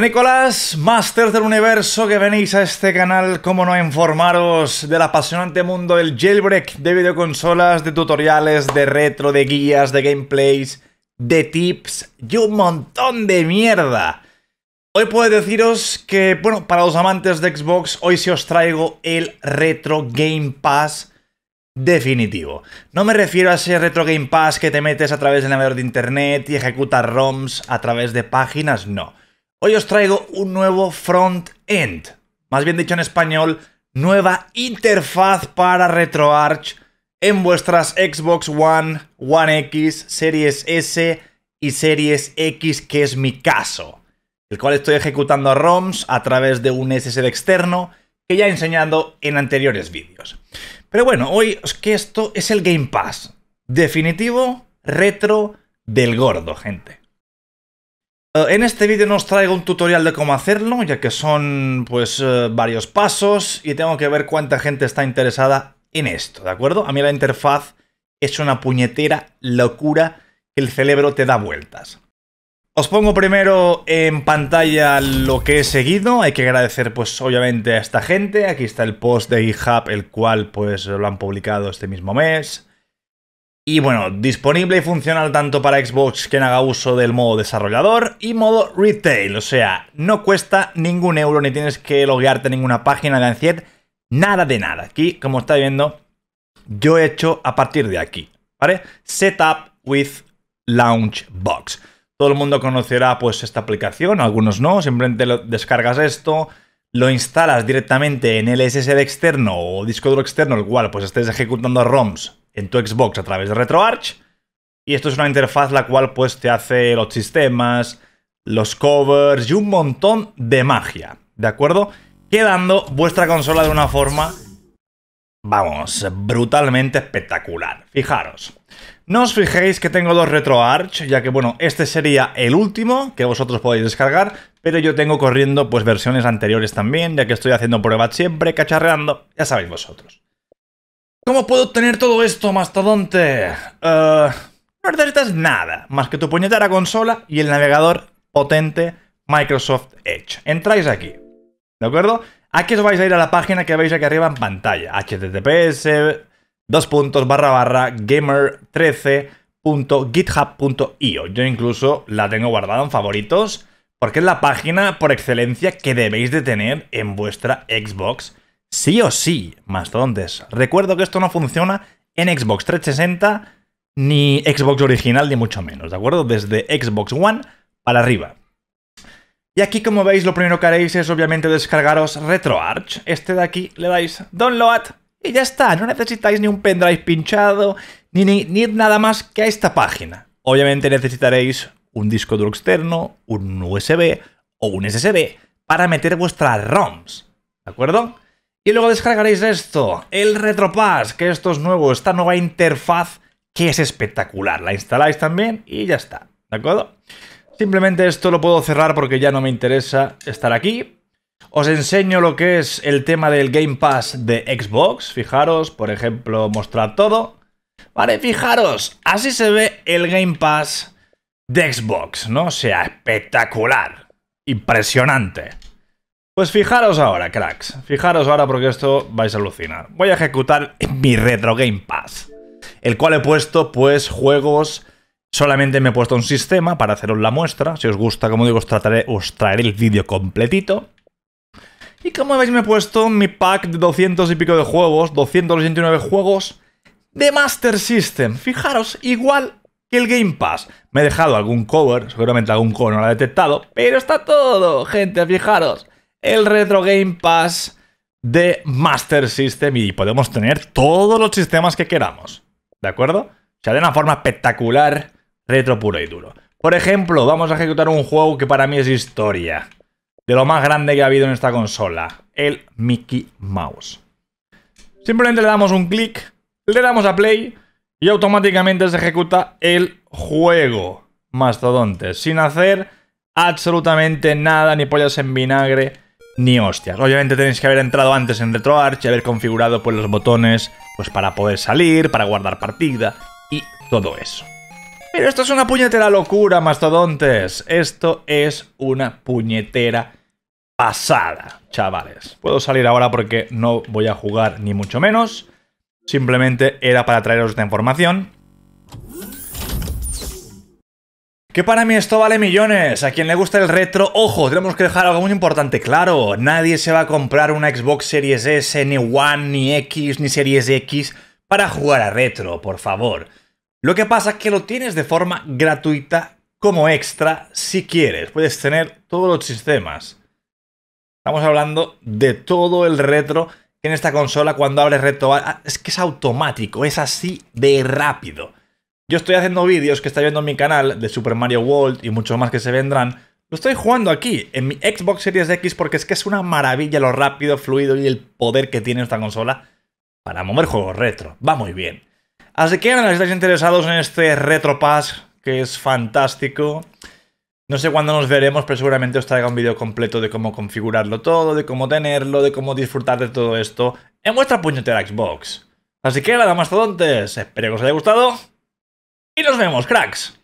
Nicolás, Masters del Universo, que venís a este canal, como no, informaros del apasionante mundo del jailbreak de videoconsolas, de tutoriales, de retro, de guías, de gameplays, de tips y un montón de mierda. Hoy puedo deciros que, bueno, para los amantes de Xbox, hoy sí os traigo el Retro Game Pass definitivo. No me refiero a ese Retro Game Pass que te metes a través del navegador de internet y ejecutas ROMs a través de páginas, no. Hoy os traigo un nuevo front-end, más bien dicho en español, nueva interfaz para RetroArch en vuestras Xbox One, One X, Series S y Series X, que es mi caso, el cual estoy ejecutando ROMs a través de un SSD externo que ya he enseñado en anteriores vídeos. Pero bueno, hoy os que esto es el Game Pass definitivo retro del gordo, gente. Eh, en este vídeo nos traigo un tutorial de cómo hacerlo, ya que son pues eh, varios pasos y tengo que ver cuánta gente está interesada en esto, ¿de acuerdo? A mí la interfaz es una puñetera locura que el cerebro te da vueltas. Os pongo primero en pantalla lo que he seguido. Hay que agradecer, pues, obviamente a esta gente. Aquí está el post de GitHub, el cual, pues, lo han publicado este mismo mes. Y bueno, disponible y funcional tanto para Xbox quien haga uso del modo desarrollador y modo retail, o sea, no cuesta ningún euro ni tienes que loguearte ninguna página de Anciet, nada de nada. Aquí, como estáis viendo, yo he hecho a partir de aquí, ¿vale? Setup with Launchbox. Todo el mundo conocerá pues esta aplicación, algunos no, simplemente lo descargas esto, lo instalas directamente en el SSD externo o disco duro externo, el cual pues estés ejecutando ROMs en tu Xbox a través de RetroArch. Y esto es una interfaz la cual pues te hace los sistemas, los covers y un montón de magia, ¿de acuerdo? Quedando vuestra consola de una forma, vamos, brutalmente espectacular. Fijaros, no os fijéis que tengo dos RetroArch, ya que bueno, este sería el último que vosotros podéis descargar, pero yo tengo corriendo pues versiones anteriores también, ya que estoy haciendo pruebas siempre, cacharreando, ya sabéis vosotros. ¿Cómo puedo obtener todo esto, mastodonte? Uh, no necesitas nada, más que tu puñetera consola y el navegador potente Microsoft Edge. Entráis aquí, ¿de acuerdo? Aquí os vais a ir a la página que veis aquí arriba en pantalla. https dos puntos barra barra gamer13.github.io. Yo incluso la tengo guardada en favoritos porque es la página por excelencia que debéis de tener en vuestra Xbox sí o sí, ¿más mastodontes. Recuerdo que esto no funciona en Xbox 360 ni Xbox original, ni mucho menos, ¿de acuerdo? Desde Xbox One para arriba. Y aquí, como veis, lo primero que haréis es obviamente descargaros RetroArch. Este de aquí le dais Download y ya está. No necesitáis ni un pendrive pinchado, ni, ni, nada más que a esta página. Obviamente necesitaréis un disco duro externo, un USB o un SSD para meter vuestras ROMs. ¿De acuerdo? Y luego descargaréis esto, el RetroPass, que esto es nuevo, esta nueva interfaz que es espectacular. La instaláis también y ya está, ¿de acuerdo? Simplemente esto lo puedo cerrar porque ya no me interesa estar aquí. Os enseño lo que es el tema del Game Pass de Xbox. Fijaros, por ejemplo, mostrar todo. Vale, fijaros, así se ve el Game Pass de Xbox, ¿no? O sea, espectacular, impresionante. Pues fijaros ahora, cracks. Fijaros ahora porque esto vais a alucinar. Voy a ejecutar mi Retro Game Pass, el cual he puesto pues juegos... Solamente me he puesto un sistema para haceros la muestra. Si os gusta, como digo, os, trataré, os traeré el vídeo completito. Y como veis, me he puesto mi pack de 200 y pico de juegos, 289 juegos de Master System. Fijaros, igual que el Game Pass. Me he dejado algún cover, seguramente algún cover no lo ha detectado, pero está todo, gente, fijaros el Retro Game Pass de Master System y podemos tener todos los sistemas que queramos. ¿De acuerdo? O sea, de una forma espectacular, retro puro y duro. Por ejemplo, vamos a ejecutar un juego que para mí es historia. De lo más grande que ha habido en esta consola. El Mickey Mouse. Simplemente le damos un clic, le damos a play y automáticamente se ejecuta el juego. Mastodonte. Sin hacer absolutamente nada, ni pollas en vinagre ni hostias. Obviamente tenéis que haber entrado antes en RetroArch y haber configurado pues, los botones pues, para poder salir, para guardar partida y todo eso. Pero esto es una puñetera locura, mastodontes. Esto es una puñetera pasada, chavales. Puedo salir ahora porque no voy a jugar ni mucho menos. Simplemente era para traeros esta información. Que para mí esto vale millones. A quien le gusta el retro, ojo, tenemos que dejar algo muy importante claro. Nadie se va a comprar una Xbox Series S, ni One, ni X, ni Series X para jugar a retro, por favor. Lo que pasa es que lo tienes de forma gratuita como extra si quieres. Puedes tener todos los sistemas. Estamos hablando de todo el retro en esta consola cuando abres retro. Ah, es que es automático, es así de rápido. Yo estoy haciendo vídeos que está viendo en mi canal de Super Mario World y muchos más que se vendrán. Lo estoy jugando aquí, en mi Xbox Series X, porque es que es una maravilla lo rápido, fluido y el poder que tiene esta consola para mover juegos retro. Va muy bien. Así que, si estáis interesados en este Retro Pass, que es fantástico. No sé cuándo nos veremos, pero seguramente os traiga un vídeo completo de cómo configurarlo todo, de cómo tenerlo, de cómo disfrutar de todo esto en vuestra puñetera Xbox. Así que nada, mastodontes, espero que os haya gustado y nos vemos, cracks.